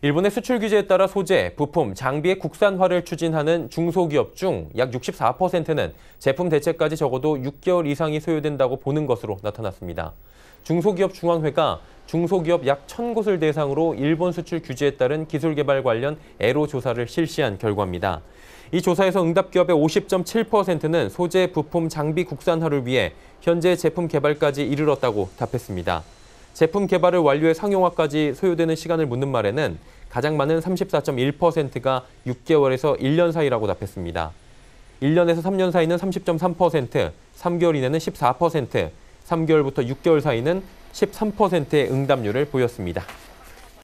일본의 수출 규제에 따라 소재, 부품, 장비의 국산화를 추진하는 중소기업 중 약 64%는 제품 대체까지 적어도 6개월 이상이 소요된다고 보는 것으로 나타났습니다. 중소기업 중앙회가 중소기업 약 1,000곳을 대상으로 일본 수출 규제에 따른 기술 개발 관련 애로 조사를 실시한 결과입니다. 이 조사에서 응답기업의 50.7%는 소재, 부품, 장비 국산화를 위해 현재 제품 개발까지 이르렀다고 답했습니다. 제품 개발을 완료해 상용화까지 소요되는 시간을 묻는 말에는 가장 많은 34.1%가 6개월에서 1년 사이라고 답했습니다. 1년에서 3년 사이는 30.3%, 3개월 이내는 14%, 3개월부터 6개월 사이는 13%의 응답률을 보였습니다.